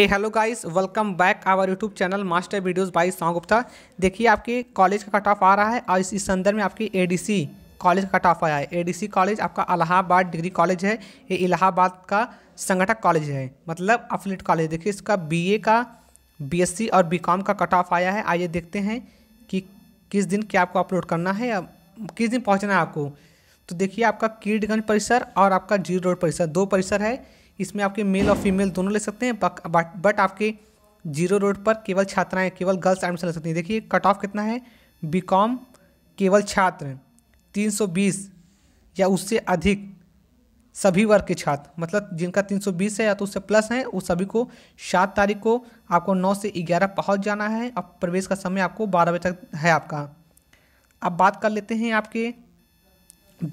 A hello guys welcome back our YouTube channel master videos by सॉन्ग गुप्ता देखिए आपके college का कट ऑफ आ रहा है और इस संदर्भ में आपकी एडीसी कॉलेज का कट ऑफ आया है एडीसी कॉलेज आपका अलाहाबाद डिग्री कॉलेज है ये इलाहाबाद का संगठक कॉलेज है मतलब अफिलेट कॉलेज देखिए इसका बी का बी और बी का कट ऑफ आया है आइए देखते हैं कि किस दिन क्या आपको अपलोड करना है या किस दिन पहुँचना है आपको तो देखिए आपका कीटगंज परिसर और आपका जीरो रोड परिसर दो परिसर है इसमें आपके मेल और फीमेल दोनों ले सकते हैं बट आपके जीरो रोड पर केवल छात्राएं केवल गर्ल्स एडमिशन ले सकती हैं देखिए कट ऑफ कितना है बी केवल छात्र 320 या उससे अधिक सभी वर्ग के छात्र मतलब जिनका 320 है या तो उससे प्लस हैं उस सभी को सात तारीख को आपको 9 से 11 पहुंच जाना है अब प्रवेश का समय आपको 12 बजे तक है आपका अब बात कर लेते हैं आपके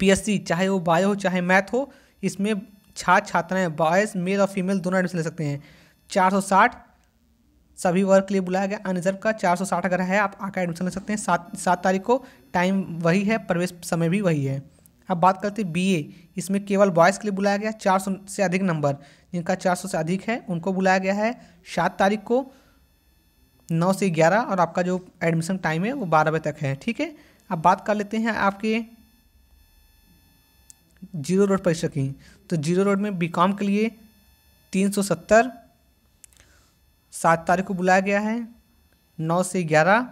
बीएससी चाहे वो बायो हो चाहे मैथ हो इसमें छात्र छात्राएं बॉयज मेल और फीमेल दोनों एडमिशन ले सकते हैं 460 सभी वर्ग के लिए बुलाया गया अनरिजर्व का 460 अगर है आप आकर एडमिशन ले सकते हैं सात सात तारीख को टाइम वही है प्रवेश समय भी वही है अब बात करते हैं बीए इसमें केवल बॉयज़ के लिए बुलाया गया सौ से अधिक नंबर जिनका सौ से अधिक है उनको बुलाया गया है सात तारीख को नौ से ग्यारह और आपका जो एडमिशन टाइम है वो बारह बजे तक है ठीक है अब बात कर लेते हैं आपके जीरो रोड परीक्षा सकें तो जीरो रोड में बी के लिए तीन सौ सत्तर सात तारीख को बुलाया गया है नौ से ग्यारह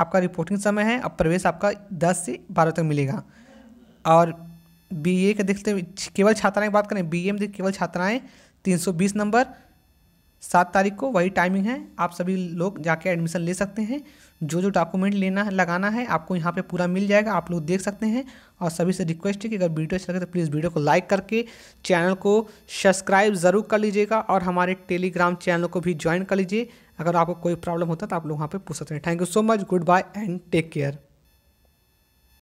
आपका रिपोर्टिंग समय है अब प्रवेश आपका दस से बारह तक मिलेगा और बी ए का देखते केवल छात्राएं की बात करें बी ए में केवल छात्राएं तीन सौ बीस नंबर सात तारीख को वही टाइमिंग है आप सभी लोग जाके एडमिशन ले सकते हैं जो जो डॉक्यूमेंट लेना है लगाना है आपको यहाँ पे पूरा मिल जाएगा आप लोग देख सकते हैं और सभी से रिक्वेस्ट है कि अगर वीडियो अच्छा लगे तो प्लीज़ वीडियो को लाइक करके चैनल को सब्सक्राइब ज़रूर कर लीजिएगा और हमारे टेलीग्राम चैनल को भी ज्वाइन कर लीजिए अगर आपको कोई प्रॉब्लम होता तो आप लोग वहाँ पर पूछ सकते हैं thank you so much goodbye and take care